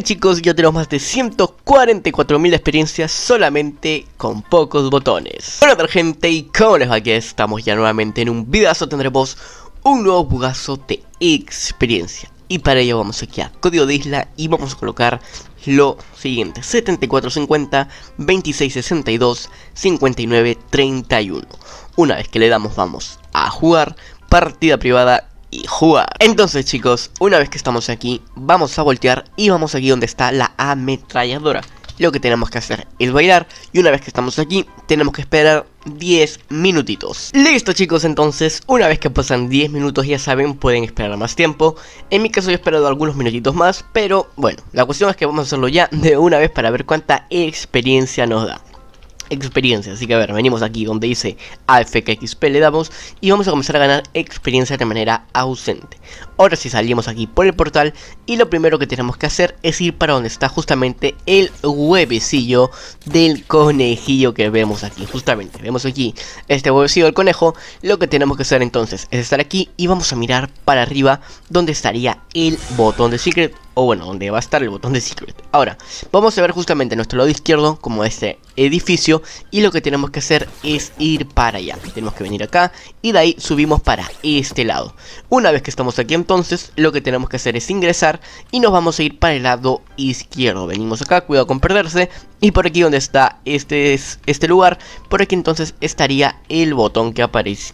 chicos, ya tenemos más de 144.000 experiencias solamente con pocos botones. Bueno, gente, y como les va que estamos ya nuevamente en un vidazo tendremos un nuevo bugazo de experiencia. Y para ello vamos aquí a código de isla y vamos a colocar lo siguiente 7450 2662 5931 Una vez que le damos vamos a jugar partida privada y jugar. Entonces chicos, una vez que estamos aquí, vamos a voltear y vamos aquí donde está la ametralladora. Lo que tenemos que hacer es bailar y una vez que estamos aquí, tenemos que esperar 10 minutitos. Listo chicos, entonces, una vez que pasan 10 minutos ya saben, pueden esperar más tiempo. En mi caso yo he esperado algunos minutitos más, pero bueno, la cuestión es que vamos a hacerlo ya de una vez para ver cuánta experiencia nos da experiencia. Así que a ver, venimos aquí donde dice AFKXP, le damos y vamos a comenzar a ganar experiencia de manera ausente. Ahora si salimos aquí por el portal y lo primero que tenemos que hacer es ir para donde está justamente el huevecillo del conejillo que vemos aquí. Justamente, vemos aquí este huevecillo del conejo. Lo que tenemos que hacer entonces es estar aquí y vamos a mirar para arriba donde estaría el botón de secret o bueno, donde va a estar el botón de Secret. Ahora, vamos a ver justamente nuestro lado izquierdo como este edificio y lo que tenemos que hacer es ir para allá. Tenemos que venir acá y de ahí subimos para este lado. Una vez que estamos aquí entonces, lo que tenemos que hacer es ingresar y nos vamos a ir para el lado izquierdo. Venimos acá, cuidado con perderse y por aquí donde está este, este lugar, por aquí entonces estaría el botón que,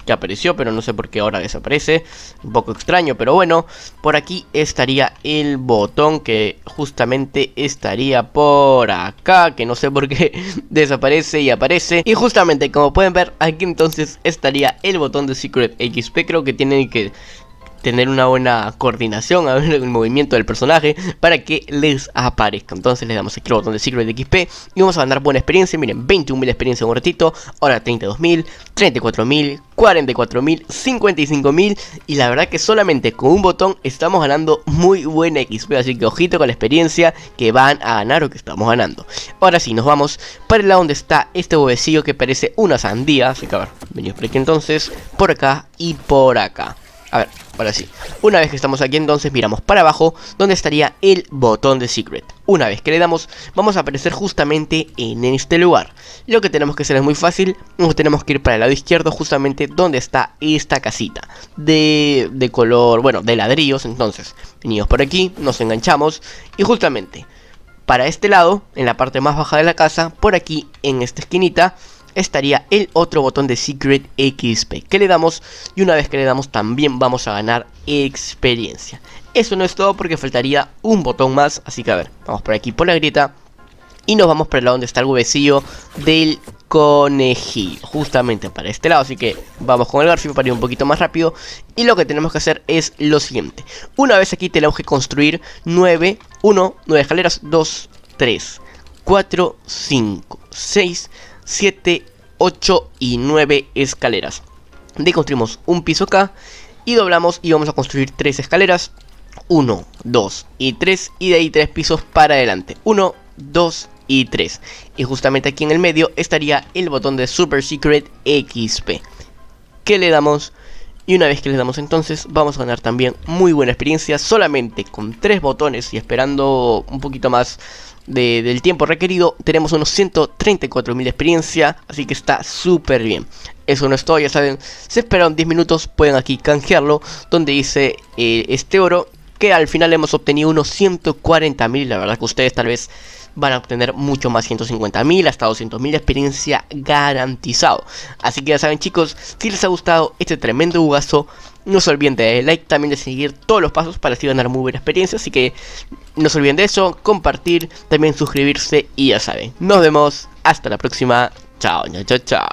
que apareció, pero no sé por qué ahora desaparece. Un poco extraño, pero bueno, por aquí estaría el botón que justamente estaría por acá, que no sé por qué desaparece y aparece. Y justamente como pueden ver, aquí entonces estaría el botón de Secret XP, creo que tienen que tener una buena coordinación, a ver el movimiento del personaje para que les aparezca. Entonces le damos aquí el botón de de XP y vamos a ganar buena experiencia. Miren, 21.000 experiencia en un ratito, ahora 32.000, 34.000, 44.000, 55.000 y la verdad que solamente con un botón estamos ganando muy buena XP. Así que ojito con la experiencia que van a ganar o que estamos ganando. Ahora sí, nos vamos para el lado donde está este huevecillo que parece una sandía. Así que a ver, venimos por aquí entonces, por acá y por acá. A ver, ahora sí. Una vez que estamos aquí entonces miramos para abajo donde estaría el botón de secret. Una vez que le damos vamos a aparecer justamente en este lugar. Lo que tenemos que hacer es muy fácil. Nos tenemos que ir para el lado izquierdo justamente donde está esta casita. De, de color, bueno, de ladrillos entonces. Venimos por aquí, nos enganchamos y justamente para este lado, en la parte más baja de la casa, por aquí en esta esquinita estaría el otro botón de Secret XP que le damos y una vez que le damos también vamos a ganar experiencia. Eso no es todo porque faltaría un botón más, así que a ver, vamos por aquí por la grieta y nos vamos para el lado donde está el huevecillo del conejillo, justamente para este lado, así que vamos con el garfio para ir un poquito más rápido y lo que tenemos que hacer es lo siguiente. Una vez aquí tenemos que construir 9, 1, 9 escaleras, 2, 3, 4, 5, 6, 7, 8 y 9 escaleras. De construimos un piso acá y doblamos y vamos a construir 3 escaleras. 1, 2 y 3 y de ahí 3 pisos para adelante. 1, 2 y 3. Y justamente aquí en el medio estaría el botón de Super Secret XP. Que le damos y una vez que les damos entonces, vamos a ganar también muy buena experiencia. Solamente con tres botones y esperando un poquito más del tiempo requerido, tenemos unos 134.000 de experiencia, así que está súper bien. Eso no es todo, ya saben, se esperaron 10 minutos, pueden aquí canjearlo, donde dice eh, este oro que al final hemos obtenido unos 140.000, la verdad que ustedes tal vez van a obtener mucho más 150.000 hasta 200.000 de experiencia garantizado. Así que ya saben chicos, si les ha gustado este tremendo jugazo, no se olviden de like, también de seguir todos los pasos para así ganar muy buena experiencia. Así que no se olviden de eso, compartir, también suscribirse y ya saben. Nos vemos, hasta la próxima. Chao, chao, chao.